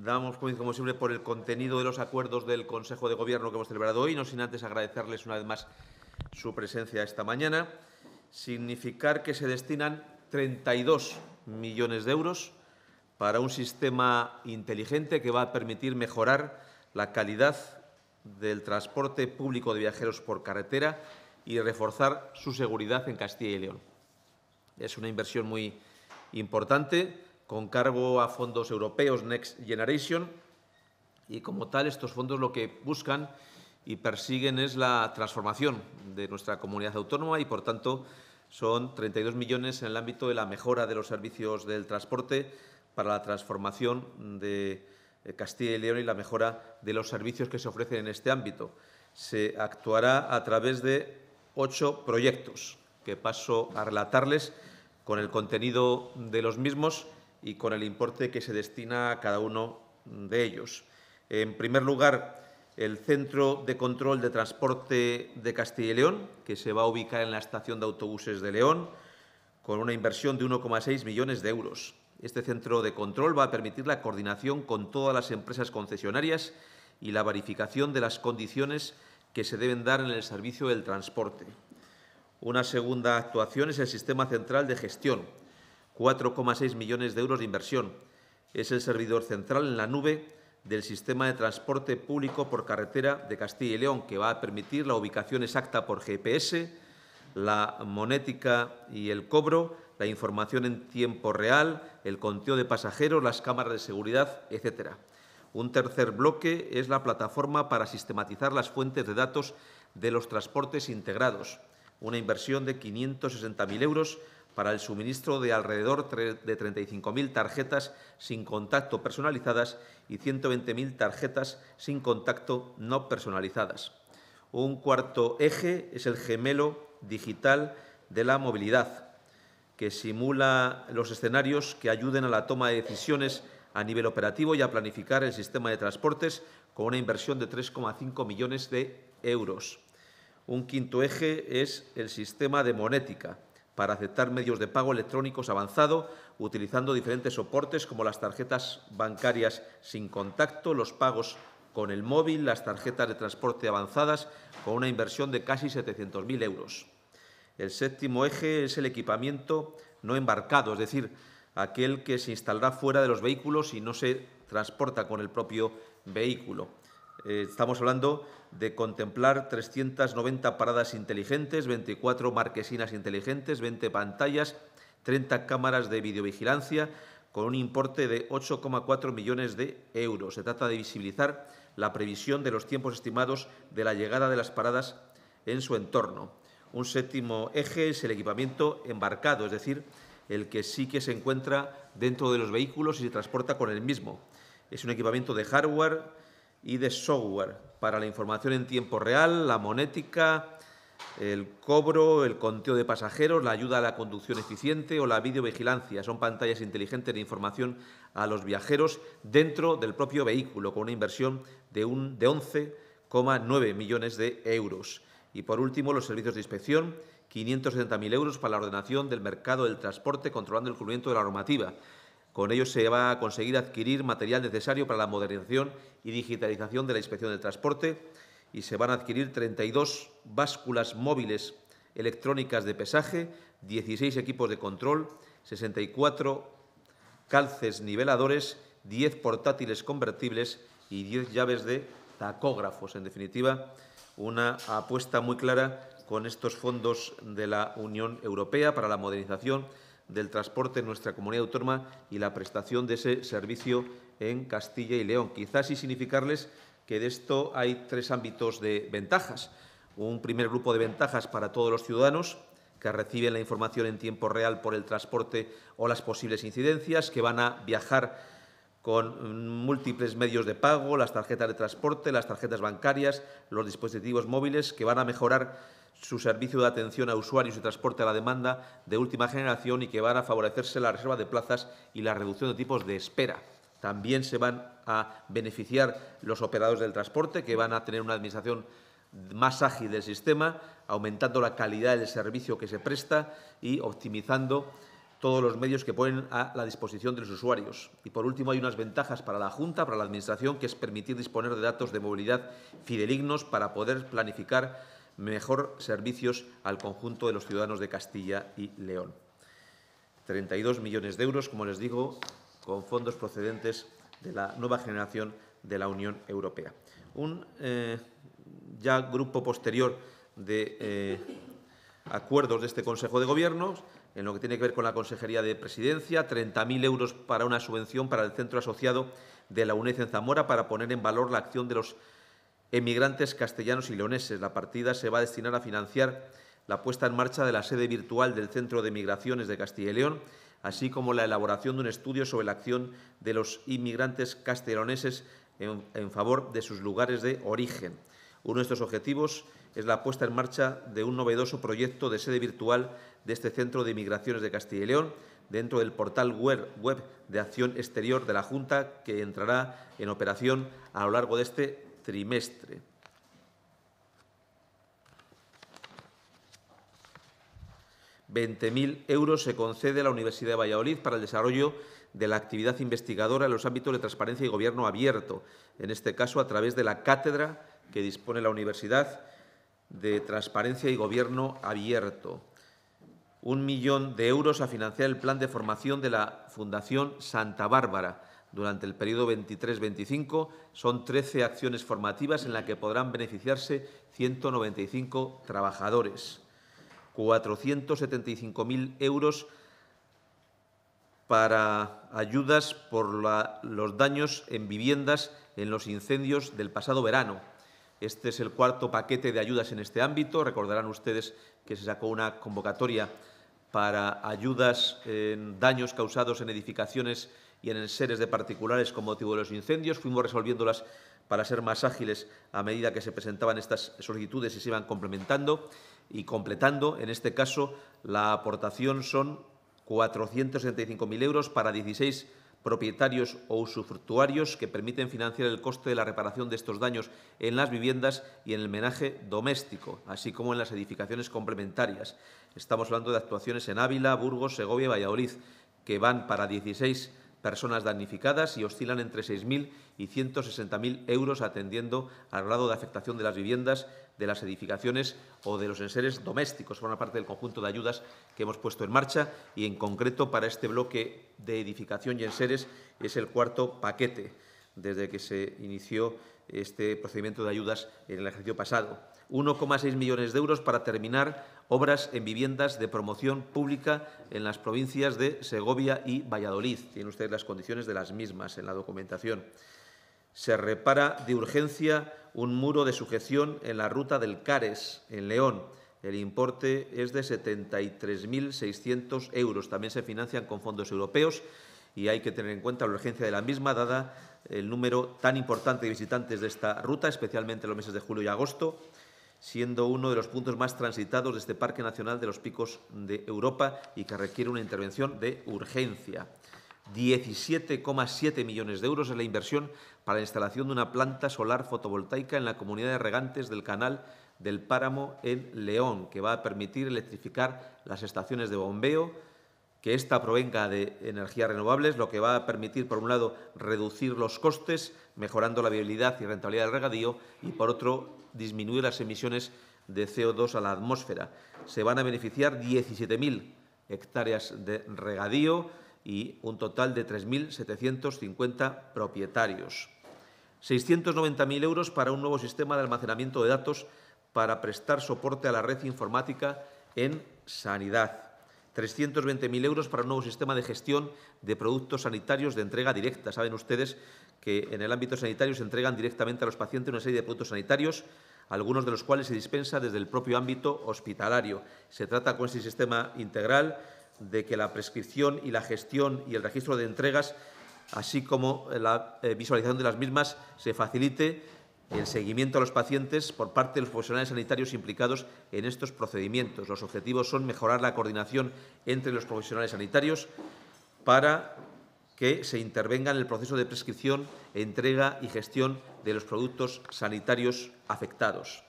Damos comienzo, como siempre, por el contenido de los acuerdos del Consejo de Gobierno que hemos celebrado hoy, no sin antes agradecerles una vez más su presencia esta mañana. Significar que se destinan 32 millones de euros para un sistema inteligente que va a permitir mejorar la calidad del transporte público de viajeros por carretera y reforzar su seguridad en Castilla y León. Es una inversión muy importante con cargo a fondos europeos Next Generation y como tal estos fondos lo que buscan y persiguen es la transformación de nuestra comunidad autónoma y por tanto son 32 millones en el ámbito de la mejora de los servicios del transporte para la transformación de eh, Castilla y León y la mejora de los servicios que se ofrecen en este ámbito. Se actuará a través de ocho proyectos que paso a relatarles con el contenido de los mismos y con el importe que se destina a cada uno de ellos. En primer lugar, el Centro de Control de Transporte de Castilla y León, que se va a ubicar en la estación de autobuses de León, con una inversión de 1,6 millones de euros. Este centro de control va a permitir la coordinación con todas las empresas concesionarias y la verificación de las condiciones que se deben dar en el servicio del transporte. Una segunda actuación es el Sistema Central de Gestión, 4,6 millones de euros de inversión. Es el servidor central en la nube del sistema de transporte público por carretera de Castilla y León, que va a permitir la ubicación exacta por GPS, la monética y el cobro, la información en tiempo real, el conteo de pasajeros, las cámaras de seguridad, etc. Un tercer bloque es la plataforma para sistematizar las fuentes de datos de los transportes integrados, una inversión de 560.000 euros para el suministro de alrededor de 35.000 tarjetas sin contacto personalizadas y 120.000 tarjetas sin contacto no personalizadas. Un cuarto eje es el gemelo digital de la movilidad, que simula los escenarios que ayuden a la toma de decisiones a nivel operativo y a planificar el sistema de transportes con una inversión de 3,5 millones de euros. Un quinto eje es el sistema de monética, para aceptar medios de pago electrónicos avanzado utilizando diferentes soportes como las tarjetas bancarias sin contacto, los pagos con el móvil, las tarjetas de transporte avanzadas, con una inversión de casi 700.000 euros. El séptimo eje es el equipamiento no embarcado, es decir, aquel que se instalará fuera de los vehículos y no se transporta con el propio vehículo. Eh, estamos hablando de contemplar 390 paradas inteligentes, 24 marquesinas inteligentes, 20 pantallas, 30 cámaras de videovigilancia, con un importe de 8,4 millones de euros. Se trata de visibilizar la previsión de los tiempos estimados de la llegada de las paradas en su entorno. Un séptimo eje es el equipamiento embarcado, es decir, el que sí que se encuentra dentro de los vehículos y se transporta con el mismo. Es un equipamiento de hardware, y de software para la información en tiempo real, la monética, el cobro, el conteo de pasajeros, la ayuda a la conducción eficiente o la videovigilancia. Son pantallas inteligentes de información a los viajeros dentro del propio vehículo, con una inversión de, un, de 11,9 millones de euros. Y por último, los servicios de inspección, 570.000 euros para la ordenación del mercado del transporte, controlando el cumplimiento de la normativa. Con ello se va a conseguir adquirir material necesario para la modernización y digitalización de la inspección del transporte y se van a adquirir 32 básculas móviles electrónicas de pesaje, 16 equipos de control, 64 calces niveladores, 10 portátiles convertibles y 10 llaves de tacógrafos. En definitiva, una apuesta muy clara con estos fondos de la Unión Europea para la modernización del transporte en nuestra comunidad autónoma y la prestación de ese servicio en Castilla y León. Quizás y significarles que de esto hay tres ámbitos de ventajas. Un primer grupo de ventajas para todos los ciudadanos que reciben la información en tiempo real por el transporte o las posibles incidencias, que van a viajar con mm, múltiples medios de pago, las tarjetas de transporte, las tarjetas bancarias, los dispositivos móviles, que van a mejorar su servicio de atención a usuarios y transporte a la demanda de última generación y que van a favorecerse la reserva de plazas y la reducción de tipos de espera. También se van a beneficiar los operadores del transporte, que van a tener una administración más ágil del sistema, aumentando la calidad del servicio que se presta y optimizando todos los medios que ponen a la disposición de los usuarios. Y por último, hay unas ventajas para la Junta, para la Administración, que es permitir disponer de datos de movilidad fidedignos para poder planificar mejor servicios al conjunto de los ciudadanos de Castilla y León. 32 millones de euros, como les digo, con fondos procedentes de la nueva generación de la Unión Europea. Un eh, ya grupo posterior de eh, acuerdos de este Consejo de Gobierno en lo que tiene que ver con la Consejería de Presidencia, 30.000 euros para una subvención para el Centro Asociado de la UNED en Zamora para poner en valor la acción de los emigrantes castellanos y leoneses. La partida se va a destinar a financiar la puesta en marcha de la sede virtual del Centro de Migraciones de Castilla y León, así como la elaboración de un estudio sobre la acción de los inmigrantes castelloneses en favor de sus lugares de origen. Uno de estos objetivos es la puesta en marcha de un novedoso proyecto de sede virtual de este Centro de Inmigraciones de Castilla y León dentro del portal web de acción exterior de la Junta que entrará en operación a lo largo de este trimestre. mil euros se concede a la Universidad de Valladolid para el desarrollo de la actividad investigadora en los ámbitos de transparencia y gobierno abierto, en este caso a través de la Cátedra que dispone la universidad de transparencia y gobierno abierto. Un millón de euros a financiar el plan de formación de la Fundación Santa Bárbara. Durante el periodo 23-25 son 13 acciones formativas en las que podrán beneficiarse 195 trabajadores. 475.000 euros para ayudas por los daños en viviendas en los incendios del pasado verano este es el cuarto paquete de ayudas en este ámbito. Recordarán ustedes que se sacó una convocatoria para ayudas en daños causados en edificaciones y en seres de particulares con motivo de los incendios. Fuimos resolviéndolas para ser más ágiles a medida que se presentaban estas solicitudes y se iban complementando y completando. En este caso, la aportación son 475.000 euros para 16 propietarios o usufructuarios que permiten financiar el coste de la reparación de estos daños en las viviendas y en el menaje doméstico, así como en las edificaciones complementarias. Estamos hablando de actuaciones en Ávila, Burgos, Segovia y Valladolid, que van para 16 personas damnificadas y oscilan entre 6.000 y 160.000 euros atendiendo al grado de afectación de las viviendas, de las edificaciones o de los enseres domésticos. una parte del conjunto de ayudas que hemos puesto en marcha y, en concreto, para este bloque de edificación y enseres es el cuarto paquete desde que se inició este procedimiento de ayudas en el ejercicio pasado. 1,6 millones de euros para terminar obras en viviendas de promoción pública en las provincias de Segovia y Valladolid. Tienen ustedes las condiciones de las mismas en la documentación. Se repara de urgencia un muro de sujeción en la ruta del Cares, en León. El importe es de 73.600 euros. También se financian con fondos europeos y hay que tener en cuenta la urgencia de la misma, dada el número tan importante de visitantes de esta ruta, especialmente en los meses de julio y agosto, siendo uno de los puntos más transitados de este Parque Nacional de los Picos de Europa y que requiere una intervención de urgencia. 17,7 millones de euros es la inversión para la instalación de una planta solar fotovoltaica en la comunidad de regantes del canal del Páramo en León, que va a permitir electrificar las estaciones de bombeo, que esta provenga de energías renovables, lo que va a permitir, por un lado, reducir los costes, mejorando la viabilidad y rentabilidad del regadío, y por otro, disminuir las emisiones de CO2 a la atmósfera. Se van a beneficiar 17.000 hectáreas de regadío y un total de 3.750 propietarios. 690.000 euros para un nuevo sistema de almacenamiento de datos para prestar soporte a la red informática en sanidad. 320.000 euros para un nuevo sistema de gestión de productos sanitarios de entrega directa. Saben ustedes que en el ámbito sanitario se entregan directamente a los pacientes una serie de productos sanitarios, algunos de los cuales se dispensa desde el propio ámbito hospitalario. Se trata con este sistema integral de que la prescripción y la gestión y el registro de entregas, así como la eh, visualización de las mismas, se facilite el seguimiento a los pacientes por parte de los profesionales sanitarios implicados en estos procedimientos. Los objetivos son mejorar la coordinación entre los profesionales sanitarios para que se intervenga en el proceso de prescripción, entrega y gestión de los productos sanitarios afectados.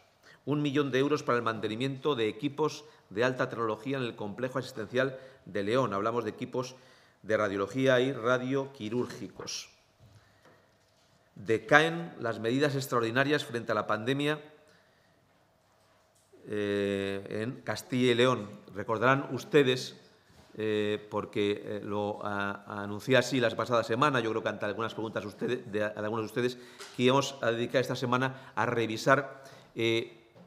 Un millón de euros para el mantenimiento de equipos de alta tecnología en el complejo asistencial de León. Hablamos de equipos de radiología y radioquirúrgicos decaen las medidas extraordinarias frente a la pandemia eh, en Castilla y León. Recordarán ustedes, eh, porque eh, lo anuncié así la pasada semana, yo creo que ante algunas preguntas ustedes, de, algunos de ustedes, que íbamos a dedicar esta semana a revisar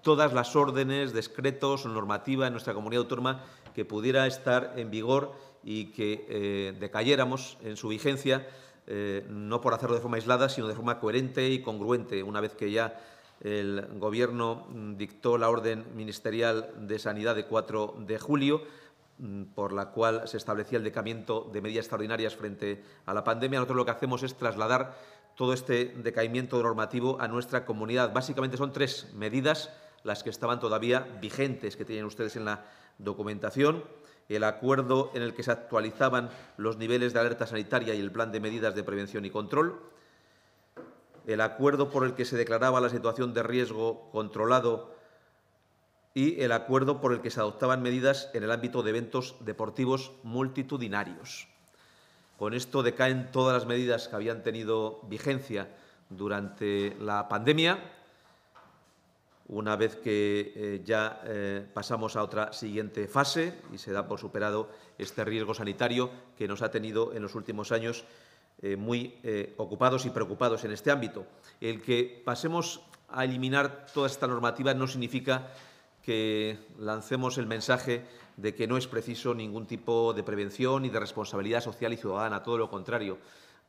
todas las órdenes, decretos o normativa en nuestra comunidad autónoma que pudiera estar en vigor y que decayéramos en su vigencia eh, no por hacerlo de forma aislada, sino de forma coherente y congruente, una vez que ya el Gobierno mm, dictó la orden ministerial de Sanidad de 4 de julio, mm, por la cual se establecía el decamiento de medidas extraordinarias frente a la pandemia. Nosotros lo que hacemos es trasladar todo este decaimiento normativo a nuestra comunidad. Básicamente son tres medidas las que estaban todavía vigentes, que tienen ustedes en la documentación el acuerdo en el que se actualizaban los niveles de alerta sanitaria y el plan de medidas de prevención y control, el acuerdo por el que se declaraba la situación de riesgo controlado y el acuerdo por el que se adoptaban medidas en el ámbito de eventos deportivos multitudinarios. Con esto decaen todas las medidas que habían tenido vigencia durante la pandemia una vez que eh, ya eh, pasamos a otra siguiente fase y se da por superado este riesgo sanitario que nos ha tenido en los últimos años eh, muy ocupados y preocupados en este ámbito. El que pasemos a eliminar toda esta normativa no significa que lancemos el mensaje de que no es preciso ningún tipo de prevención y de responsabilidad social y ciudadana, todo lo contrario.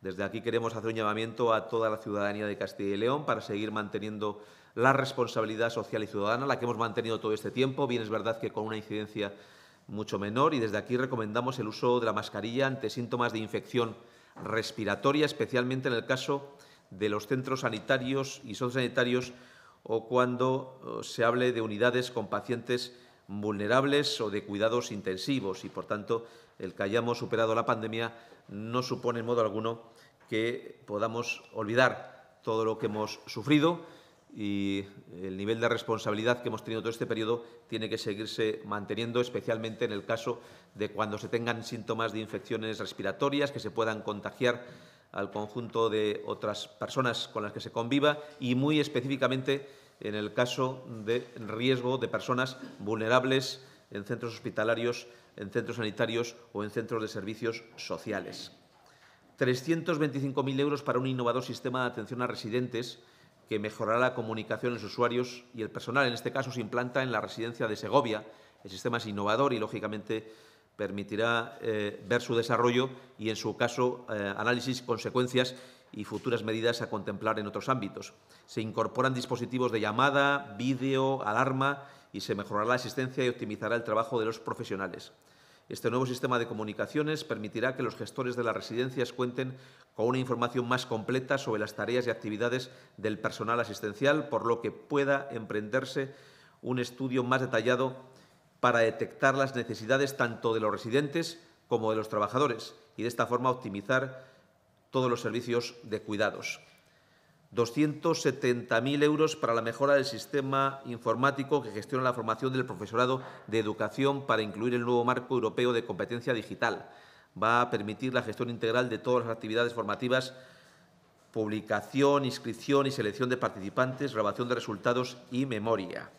Desde aquí queremos hacer un llamamiento a toda la ciudadanía de Castilla y León para seguir manteniendo la responsabilidad social y ciudadana, la que hemos mantenido todo este tiempo, bien es verdad que con una incidencia mucho menor y desde aquí recomendamos el uso de la mascarilla ante síntomas de infección respiratoria, especialmente en el caso de los centros sanitarios y sociosanitarios o cuando eh, se hable de unidades con pacientes vulnerables o de cuidados intensivos y, por tanto, el que hayamos superado la pandemia no supone en modo alguno que podamos olvidar todo lo que hemos sufrido y el nivel de responsabilidad que hemos tenido todo este periodo tiene que seguirse manteniendo, especialmente en el caso de cuando se tengan síntomas de infecciones respiratorias que se puedan contagiar al conjunto de otras personas con las que se conviva y muy específicamente en el caso de riesgo de personas vulnerables en centros hospitalarios, en centros sanitarios o en centros de servicios sociales. 325.000 euros para un innovador sistema de atención a residentes que mejorará la comunicación entre los usuarios y el personal. En este caso se implanta en la residencia de Segovia. El sistema es innovador y, lógicamente, permitirá eh, ver su desarrollo y, en su caso, eh, análisis, consecuencias y futuras medidas a contemplar en otros ámbitos. Se incorporan dispositivos de llamada, vídeo, alarma y se mejorará la asistencia y optimizará el trabajo de los profesionales. Este nuevo sistema de comunicaciones permitirá que los gestores de las residencias cuenten con una información más completa sobre las tareas y actividades del personal asistencial, por lo que pueda emprenderse un estudio más detallado para detectar las necesidades tanto de los residentes como de los trabajadores y de esta forma optimizar todos los servicios de cuidados. 270.000 euros para la mejora del sistema informático que gestiona la formación del profesorado de educación para incluir el nuevo marco europeo de competencia digital. Va a permitir la gestión integral de todas las actividades formativas, publicación, inscripción y selección de participantes, grabación de resultados y memoria.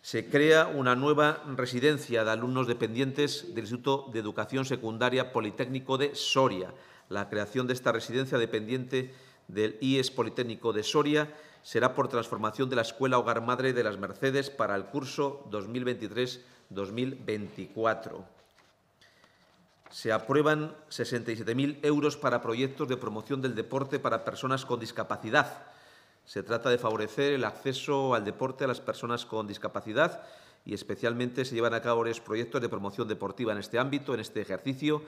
Se crea una nueva residencia de alumnos dependientes del Instituto de Educación Secundaria Politécnico de Soria. La creación de esta residencia dependiente del IES Politécnico de Soria será por transformación de la Escuela Hogar Madre de las Mercedes para el curso 2023-2024. Se aprueban 67.000 euros para proyectos de promoción del deporte para personas con discapacidad. Se trata de favorecer el acceso al deporte a las personas con discapacidad y especialmente se llevan a cabo varios proyectos de promoción deportiva en este ámbito, en este ejercicio,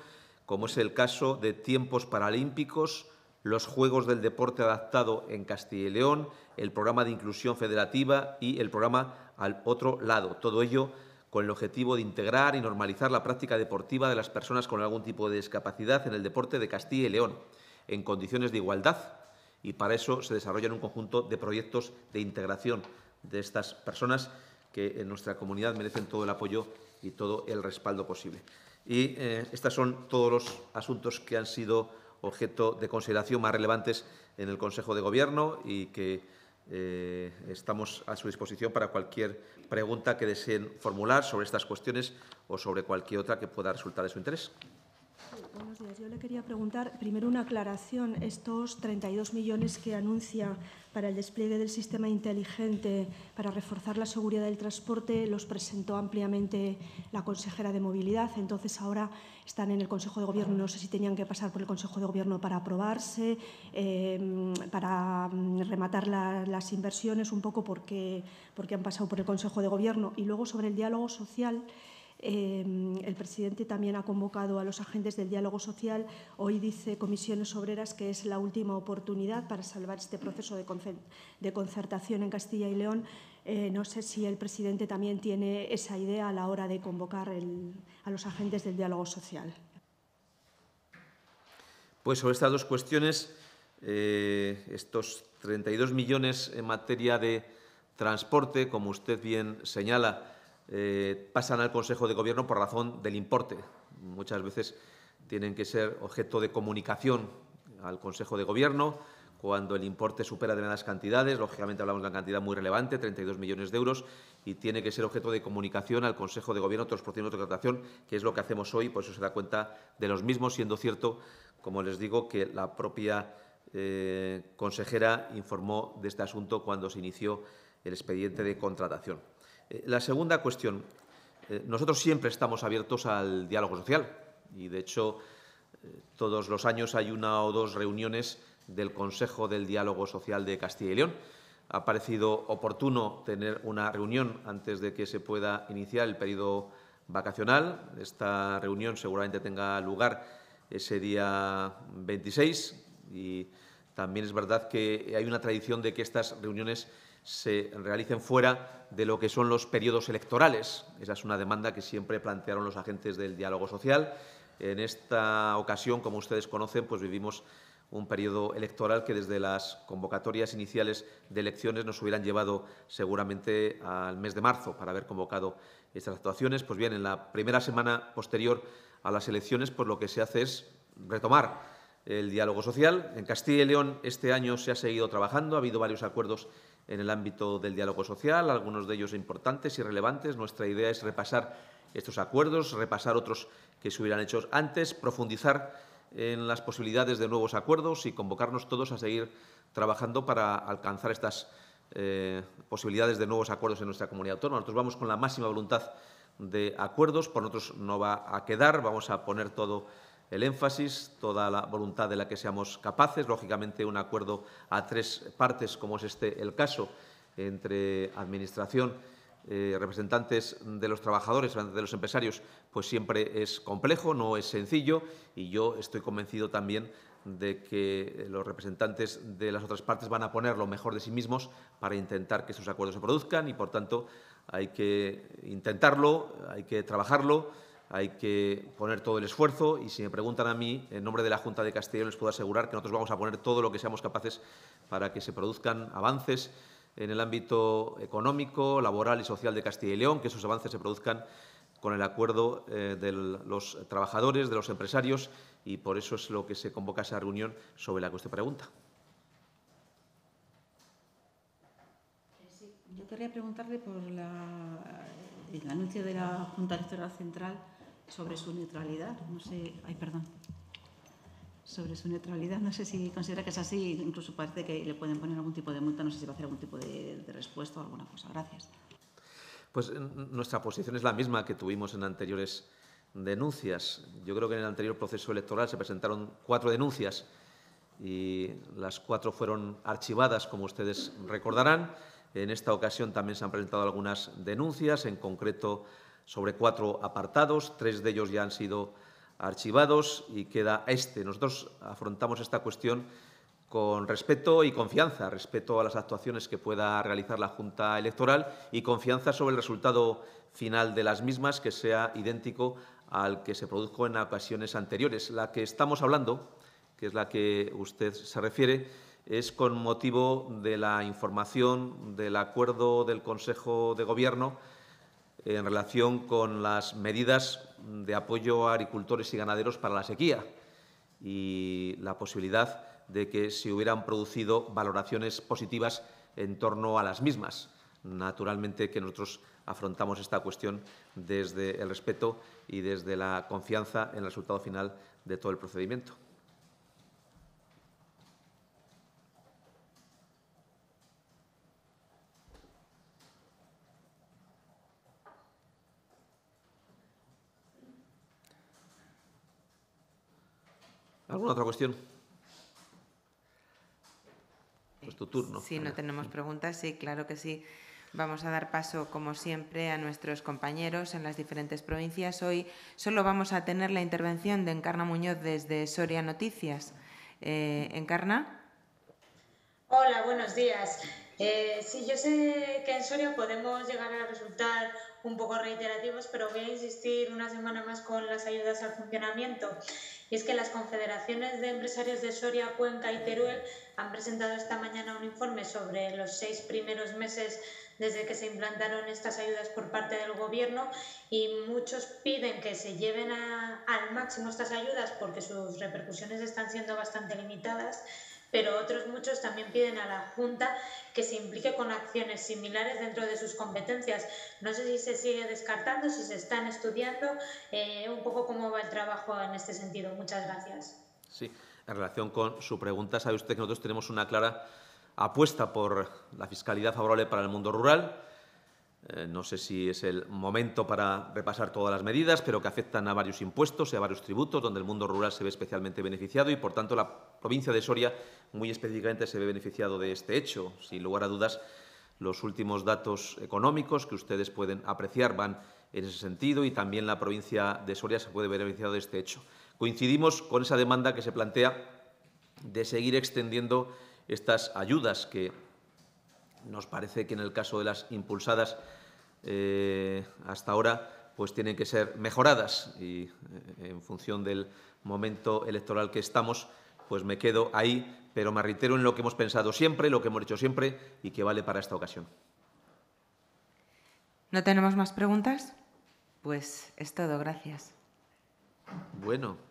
como es el caso de tiempos paralímpicos, los Juegos del Deporte Adaptado en Castilla y León, el programa de inclusión federativa y el programa al otro lado. Todo ello con el objetivo de integrar y normalizar la práctica deportiva de las personas con algún tipo de discapacidad en el deporte de Castilla y León, en condiciones de igualdad, y para eso se desarrollan un conjunto de proyectos de integración de estas personas que en nuestra comunidad merecen todo el apoyo y todo el respaldo posible. Y eh, estos son todos los asuntos que han sido objeto de consideración más relevantes en el Consejo de Gobierno y que eh, estamos a su disposición para cualquier pregunta que deseen formular sobre estas cuestiones o sobre cualquier otra que pueda resultar de su interés buenos días. Yo le quería preguntar primero una aclaración. Estos 32 millones que anuncia para el despliegue del sistema inteligente para reforzar la seguridad del transporte los presentó ampliamente la consejera de movilidad. Entonces ahora están en el Consejo de Gobierno. No sé si tenían que pasar por el Consejo de Gobierno para aprobarse, em, para mm, rematar las inversiones un poco porque, porque han pasado por el Consejo de Gobierno. Y luego sobre el diálogo social. Em, el presidente también ha convocado a los agentes del diálogo social. Hoy dice Comisiones Obreras que es la última oportunidad para salvar este proceso de concertación en Castilla y León. Eh, no sé si el presidente también tiene esa idea a la hora de convocar a los agentes del diálogo social. Pues sobre estas dos cuestiones, eh, estos 32 millones en materia de transporte, como usted bien señala, eh, pasan al Consejo de Gobierno por razón del importe. Muchas veces tienen que ser objeto de comunicación al Consejo de Gobierno. Cuando el importe supera determinadas cantidades, lógicamente hablamos de una cantidad muy relevante, 32 millones de euros, y tiene que ser objeto de comunicación al Consejo de Gobierno, otros procedimientos de contratación, que es lo que hacemos hoy, por pues eso se da cuenta de los mismos, siendo cierto, como les digo, que la propia eh, consejera informó de este asunto cuando se inició el expediente de contratación. Eh, la segunda cuestión. Eh, nosotros siempre estamos abiertos al diálogo social y, de hecho, eh, todos los años hay una o dos reuniones del Consejo del Diálogo Social de Castilla y León. Ha parecido oportuno tener una reunión antes de que se pueda iniciar el periodo vacacional. Esta reunión seguramente tenga lugar ese día 26 y también es verdad que hay una tradición de que estas reuniones se realicen fuera de lo que son los periodos electorales. Esa es una demanda que siempre plantearon los agentes del diálogo social. En esta ocasión, como ustedes conocen, pues vivimos un periodo electoral que desde las convocatorias iniciales de elecciones nos hubieran llevado seguramente al mes de marzo para haber convocado estas actuaciones. Pues bien, en la primera semana posterior a las elecciones, pues lo que se hace es retomar el diálogo social. En Castilla y León este año se ha seguido trabajando, ha habido varios acuerdos en el ámbito del diálogo social, algunos de ellos importantes y relevantes. Nuestra idea es repasar estos acuerdos, repasar otros que se hubieran hecho antes, profundizar en las posibilidades de nuevos acuerdos y convocarnos todos a seguir trabajando para alcanzar estas eh, posibilidades de nuevos acuerdos en nuestra comunidad autónoma. Nosotros vamos con la máxima voluntad de acuerdos, por nosotros no va a quedar, vamos a poner todo el énfasis, toda la voluntad de la que seamos capaces, lógicamente un acuerdo a tres partes, como es este el caso, entre Administración, eh, representantes de los trabajadores, de los empresarios, pues siempre es complejo, no es sencillo y yo estoy convencido también de que los representantes de las otras partes van a poner lo mejor de sí mismos para intentar que esos acuerdos se produzcan y, por tanto, hay que intentarlo, hay que trabajarlo hay que poner todo el esfuerzo y si me preguntan a mí, en nombre de la Junta de León... les puedo asegurar que nosotros vamos a poner todo lo que seamos capaces para que se produzcan avances en el ámbito económico, laboral y social de Castilla y León, que esos avances se produzcan con el acuerdo eh, de los trabajadores, de los empresarios, y por eso es lo que se convoca esa reunión sobre la que usted pregunta. Eh, yo quería preguntarle por el anuncio de la Junta Electoral Central sobre su neutralidad. No sé, ay, perdón. Sobre su neutralidad, no sé si considera que es así. Incluso parece que le pueden poner algún tipo de multa. No sé si va a hacer algún tipo de, de respuesta o alguna cosa. Gracias. Pues nuestra posición es la misma que tuvimos en anteriores denuncias. Yo creo que en el anterior proceso electoral se presentaron cuatro denuncias y las cuatro fueron archivadas, como ustedes recordarán. En esta ocasión también se han presentado algunas denuncias, en concreto sobre cuatro apartados, tres de ellos ya han sido archivados y queda este. Nosotros afrontamos esta cuestión con respeto y confianza, respeto a las actuaciones que pueda realizar la Junta Electoral y confianza sobre el resultado final de las mismas que sea idéntico al que se produjo en ocasiones anteriores. La que estamos hablando, que es la que usted se refiere, es con motivo de la información del acuerdo del Consejo de Gobierno en relación con las medidas de apoyo a agricultores y ganaderos para la sequía y la posibilidad de que se hubieran producido valoraciones positivas en torno a las mismas. Naturalmente que nosotros afrontamos esta cuestión desde el respeto y desde la confianza en el resultado final de todo el procedimiento. ¿Alguna otra cuestión? Pues tu turno. Si sí, no tenemos preguntas, sí, claro que sí. Vamos a dar paso, como siempre, a nuestros compañeros en las diferentes provincias. Hoy solo vamos a tener la intervención de Encarna Muñoz desde Soria Noticias. Eh, Encarna. Hola, buenos días. Eh, sí, yo sé que en Soria podemos llegar a resultar un poco reiterativos, pero voy a insistir una semana más con las ayudas al funcionamiento. Y es que las confederaciones de empresarios de Soria, Cuenca y Teruel han presentado esta mañana un informe sobre los seis primeros meses desde que se implantaron estas ayudas por parte del Gobierno y muchos piden que se lleven al máximo estas ayudas porque sus repercusiones están siendo bastante limitadas pero otros muchos también piden a la Junta que se implique con acciones similares dentro de sus competencias. No sé si se sigue descartando, si se están estudiando, eh, un poco cómo va el trabajo en este sentido. Muchas gracias. Sí, en relación con su pregunta, sabe usted que nosotros tenemos una clara apuesta por la fiscalidad favorable para el mundo rural eh, no sé si es el momento para repasar todas las medidas, pero que afectan a varios impuestos y a varios tributos, donde el mundo rural se ve especialmente beneficiado y, por tanto, la provincia de Soria muy específicamente se ve beneficiado de este hecho. Sin lugar a dudas, los últimos datos económicos que ustedes pueden apreciar van en ese sentido y también la provincia de Soria se puede ver de este hecho. Coincidimos con esa demanda que se plantea de seguir extendiendo estas ayudas que nos parece que en el caso de las impulsadas eh, hasta ahora pues tienen que ser mejoradas y eh, en función del momento electoral que estamos, pues me quedo ahí, pero me reitero en lo que hemos pensado siempre, lo que hemos hecho siempre y que vale para esta ocasión. ¿No tenemos más preguntas? Pues es todo, gracias. Bueno,